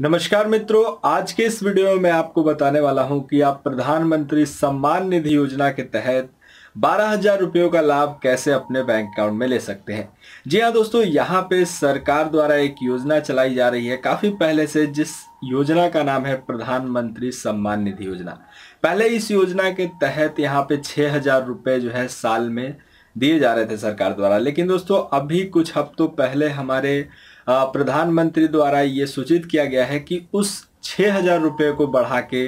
नमस्कार मित्रों आज के इस वीडियो में मैं आपको बताने वाला हूं कि आप प्रधानमंत्री सम्मान निधि योजना के तहत बारह हजार रुपयों का लाभ कैसे अपने बैंक अकाउंट में ले सकते हैं जी हाँ दोस्तों यहाँ पे सरकार द्वारा एक योजना चलाई जा रही है काफ़ी पहले से जिस योजना का नाम है प्रधानमंत्री सम्मान निधि योजना पहले इस योजना के तहत यहाँ पे छह हजार रुपये जो है साल में दिए जा रहे थे सरकार द्वारा लेकिन दोस्तों अभी कुछ हफ्तों पहले हमारे प्रधानमंत्री द्वारा ये सूचित किया गया है कि उस छः हजार रुपये को बढ़ा के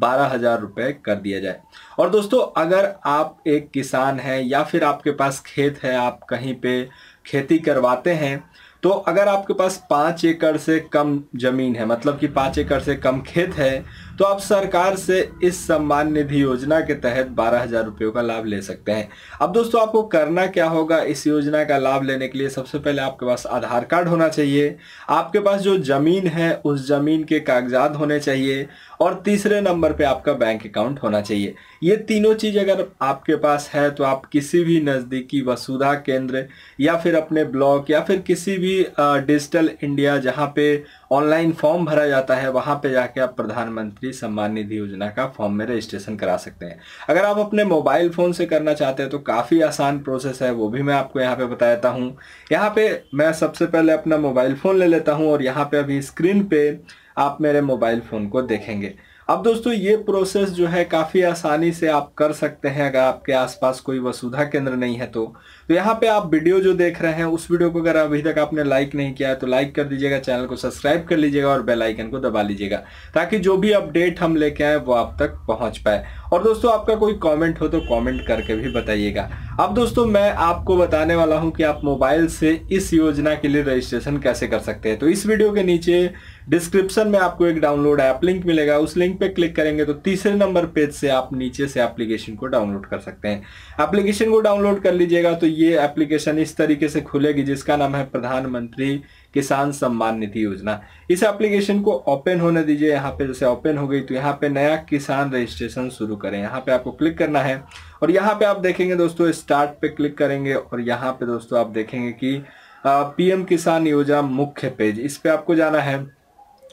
बारह हजार रुपये कर दिया जाए और दोस्तों अगर आप एक किसान हैं या फिर आपके पास खेत है आप कहीं पे खेती करवाते हैं तो अगर आपके पास पाँच एकड़ से कम जमीन है मतलब कि पाँच एकड़ से कम खेत है तो आप सरकार से इस सम्मान निधि योजना के तहत बारह हजार रुपये का लाभ ले सकते हैं अब दोस्तों आपको करना क्या होगा इस योजना का लाभ लेने के लिए सबसे पहले आपके पास आधार कार्ड होना चाहिए आपके पास जो जमीन है उस जमीन के कागजात होने चाहिए और तीसरे नंबर पे आपका बैंक अकाउंट होना चाहिए ये तीनों चीज़ अगर आपके पास है तो आप किसी भी नज़दीकी वसुधा केंद्र या फिर अपने ब्लॉक या फिर किसी भी भी डिजिटल इंडिया जहाँ पे ऑनलाइन फॉर्म भरा जाता है वहाँ पे जाके आप प्रधानमंत्री सम्मान निधि योजना का फॉर्म में रजिस्ट्रेशन करा सकते हैं अगर आप अपने मोबाइल फ़ोन से करना चाहते हैं तो काफ़ी आसान प्रोसेस है वो भी मैं आपको यहाँ पे बताता हूँ यहाँ पे मैं सबसे पहले अपना मोबाइल फ़ोन ले लेता हूँ और यहाँ पे अभी स्क्रीन पे आप मेरे मोबाइल फ़ोन को देखेंगे अब दोस्तों ये प्रोसेस जो है काफ़ी आसानी से आप कर सकते हैं अगर आपके आसपास कोई वसुधा केंद्र नहीं है तो तो यहाँ पे आप वीडियो जो देख रहे हैं उस वीडियो को अगर अभी तक आपने लाइक नहीं किया है तो लाइक कर दीजिएगा चैनल को सब्सक्राइब कर लीजिएगा और बेल आइकन को दबा लीजिएगा ताकि जो भी अपडेट हम लेके आए वो आप तक पहुँच पाए और दोस्तों आपका कोई कमेंट हो तो कमेंट करके भी बताइएगा अब दोस्तों मैं आपको बताने वाला हूं कि आप मोबाइल से इस योजना के लिए रजिस्ट्रेशन कैसे कर सकते हैं तो इस वीडियो के नीचे डिस्क्रिप्शन में आपको एक डाउनलोड ऐप लिंक मिलेगा उस लिंक पे क्लिक करेंगे तो तीसरे नंबर पेज से आप नीचे से एप्लीकेशन को डाउनलोड कर सकते हैं एप्लीकेशन को डाउनलोड कर लीजिएगा तो ये एप्लीकेशन इस तरीके से खुलेगी जिसका नाम है प्रधानमंत्री किसान सम्मान निधि योजना इस एप्लीकेशन को ओपन होने दीजिए यहाँ पे जैसे ओपन हो गई तो यहाँ पे नया किसान रजिस्ट्रेशन शुरू करें यहाँ पे आपको क्लिक करना है और यहाँ पे आप देखेंगे दोस्तों स्टार्ट पे क्लिक करेंगे और यहाँ पे दोस्तों आप देखेंगे कि पीएम किसान योजना मुख्य पेज इस पे आपको जाना है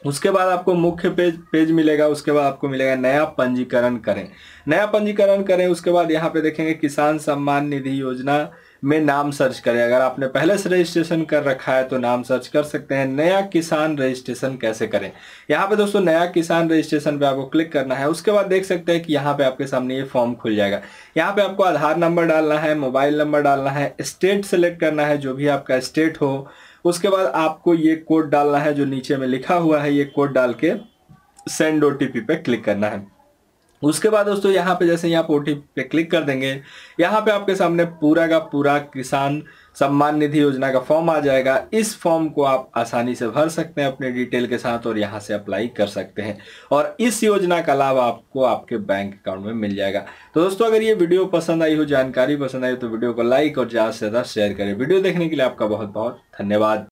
उसके बाद आपको मुख्य पेज पेज मिलेगा उसके बाद आपको मिलेगा नया पंजीकरण करें नया पंजीकरण करें उसके बाद यहाँ पे देखेंगे किसान सम्मान निधि योजना में नाम सर्च करें अगर आपने पहले से रजिस्ट्रेशन कर रखा है तो नाम सर्च कर सकते हैं नया किसान रजिस्ट्रेशन कैसे करें यहाँ पे दोस्तों नया किसान रजिस्ट्रेशन पे आपको क्लिक करना है उसके बाद देख सकते हैं कि यहाँ पे आपके सामने ये फॉर्म खुल जाएगा यहाँ पे आपको आधार नंबर डालना है मोबाइल नंबर डालना है स्टेट सेलेक्ट करना है जो भी आपका स्टेट हो उसके बाद आपको ये कोड डालना है जो नीचे में लिखा हुआ है ये कोड डाल के सेंड ओ पे क्लिक करना है उसके बाद दोस्तों यहाँ पे जैसे यहाँ पे पे क्लिक कर देंगे यहाँ पे आपके सामने पूरा का पूरा किसान सम्मान निधि योजना का फॉर्म आ जाएगा इस फॉर्म को आप आसानी से भर सकते हैं अपने डिटेल के साथ और यहाँ से अप्लाई कर सकते हैं और इस योजना का लाभ आपको आपके बैंक अकाउंट में मिल जाएगा तो दोस्तों अगर ये वीडियो पसंद आई हो जानकारी पसंद आई हो तो वीडियो को लाइक और ज़्यादा से ज़्यादा शेयर करें वीडियो देखने के लिए आपका बहुत बहुत धन्यवाद